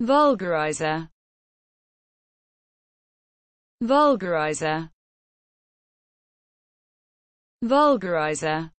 vulgarizer vulgarizer vulgarizer